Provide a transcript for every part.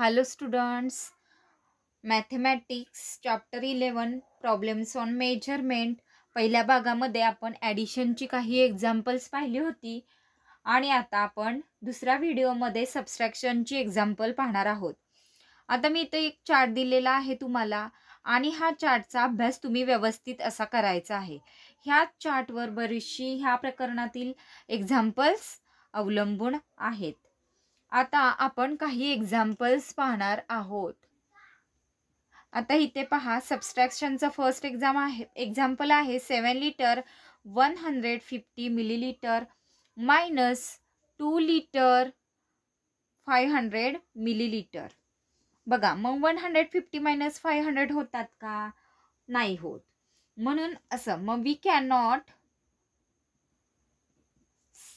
hello students mathematics chapter eleven problems on measurement पहिल्या भागामध्ये आपण ॲडिशनची काही एक्झाम्पल्स पाहिली होती आणि आता आपण दुसऱ्या व्हिडिओमध्ये सबस्ट्रॅक्शनची एक्झाम्पल पाहणार आहोत आता मी इथं एक चार्ट दिलेला आहे तुम्हाला आणि हा चार्टचा अभ्यास तुम्ही व्यवस्थित असा करायचा आहे ह्या चार्टवर बरीचशी ह्या प्रकरणातील एक्झाम्पल्स अवलंबून आहेत आता आपण काही एक्झाम्पल्स पाहणार आहोत आता इथे पहा सबस्ट्रॅक्शनचं फर्स्ट एक्झाम आहे एक्झाम्पल आहे seven litre one hundred fifty millilitre minus two litre five hundred millilitre बघा मग one hundred fifty minus five hundred होतात का नाही होत म्हणून असं मग we can not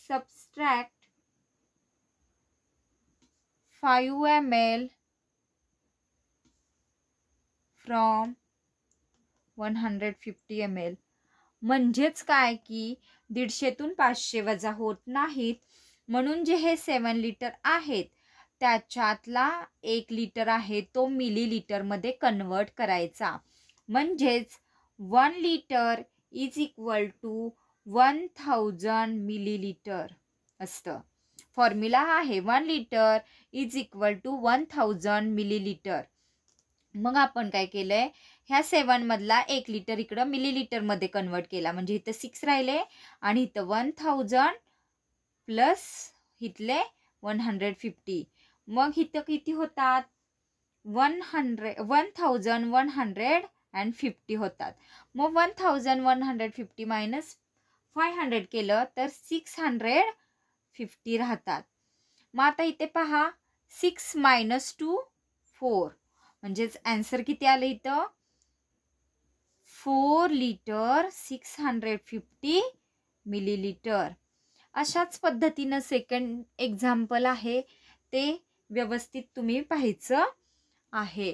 subtract 5 ml from 150 ml म्हणजेच काय की दीडशेतून पाचशे वजा होत नाहीत म्हणून जे हे सेवन लिटर आहेत त्याच्यातला एक लिटर आहे तो मिली लिटरमध्ये कन्वर्ट करायचा म्हणजेच one litre is equal to one thousand millilitre असतं फॉर्म्युला आहे one litre is equal to one thousand millilitre मग आपण काय केलं आहे ह्या सेवनमधला एक लिटर इकडं मिलीलिटरमध्ये कन्वर्ट केला म्हणजे इथं सिक्स राहिले आणि इथं वन थाउजंड प्लस इथले वन हंड्रेड फिफ्टी मग इथं किती होतात one hundred one thousand one hundred and fifty होतात मग one thousand one hundred fifty minus five hundred केलं तर सिक्स हंड्रेड फिफ्टी राहतात मग आता इथे पहा सिक्स मायनस टू फोर म्हणजेच ॲन्सर किती आलं इथं four litre six hundred fifty millilitre अशाच पद्धतीनं सेकंड एक्झाम्पल आहे ते व्यवस्थित तुम्ही पाहायचं आहे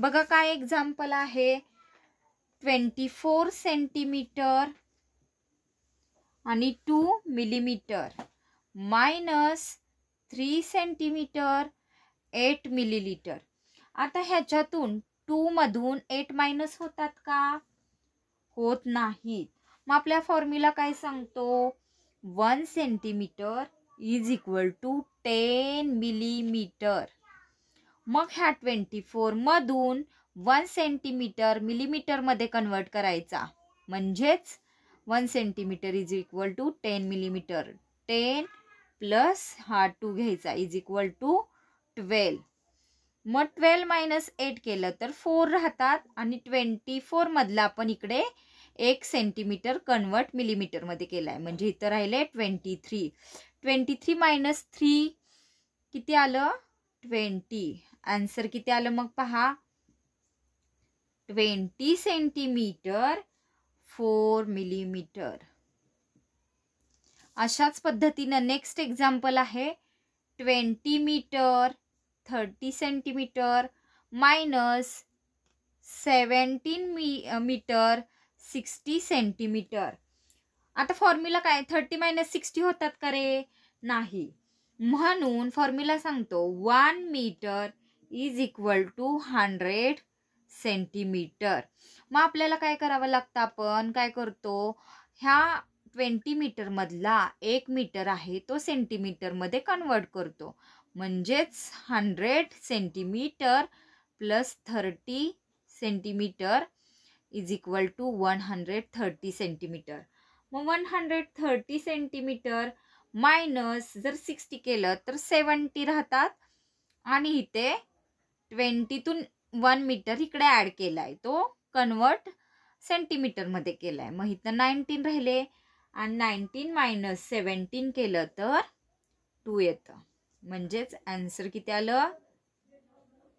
बघा काय एक्झाम्पल आहे ट्वेंटी फोर सेंटीमीटर आणि two millimetre minus three centimetre eight millilitre आता ह्याच्यातून टूमधून एट मायनस होतात का होत नाहीत मग आपल्या फॉर्म्युला काय सांगतो one centimetre is equal to ten millimetre मग ह्या ट्वेंटी फोरमधून वन सेंटीमीटर मिलीमीटरमध्ये कन्वर्ट करायचा म्हणजेच one centimetre is equal to ten millimetre ten plus हा टू घ्यायचा इज इक्वल टू ट्वेल्व मग ट्वेल्व मायनस एट केलं तर फोर राहतात आणि ट्वेंटी फोरमधला आपण इकडे एक सेंटीमीटर कन्वर्ट मिलीमीटरमध्ये केला आहे म्हणजे इथं राहिले twenty three twenty three minus three किती आलं ट्वेंटी आन्सर किती आलं मग पहा ट्वेंटी सेंटीमीटर फोर मिलीमीटर अशाच पद्धतीनं नेक्स्ट एक्झाम्पल आहे twenty metre thirty centimetre minus seventeen मी मीटर सिक्स्टी सेंटीमीटर आता फॉर्म्युला काय थर्टी मायनस सिक्स्टी होतात का रे नाही म्हणून फॉर्म्युला सांगतो one metre is equal to hundred centimetre मग आपल्याला काय करावं लागतं आपण काय करतो ह्या ट्वेंटी मीटरमधला एक मीटर आहे तो सेंटीमीटरमध्ये कन्वर्ट करतो म्हणजेच hundred centimetre plus thirty centimetre is equal to one hundred thirty centimetre मग one hundred thirty centimetre minus जर सिक्स्टी केलं तर सेवन्टी राहतात आणि इथे ट्वेंटीतून वन मीटर इकडे ॲड केला आहे तो कन्वर्ट सेंटीमीटरमध्ये केला आहे मग इथं नाईन्टीन राहिले आणि नाईन्टीन मायनस सेवन्टीन केलं तर टू येतं म्हणजेच ॲन्सर किती आलं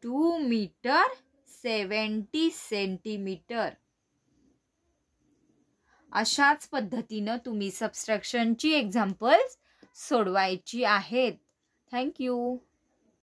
टू मीटर सेवन्टी सेंटीमीटर अशाच पद्धतीनं तुम्ही सबस्ट्रक्शनची एक्झाम्पल्स सोडवायची आहेत थँक्यू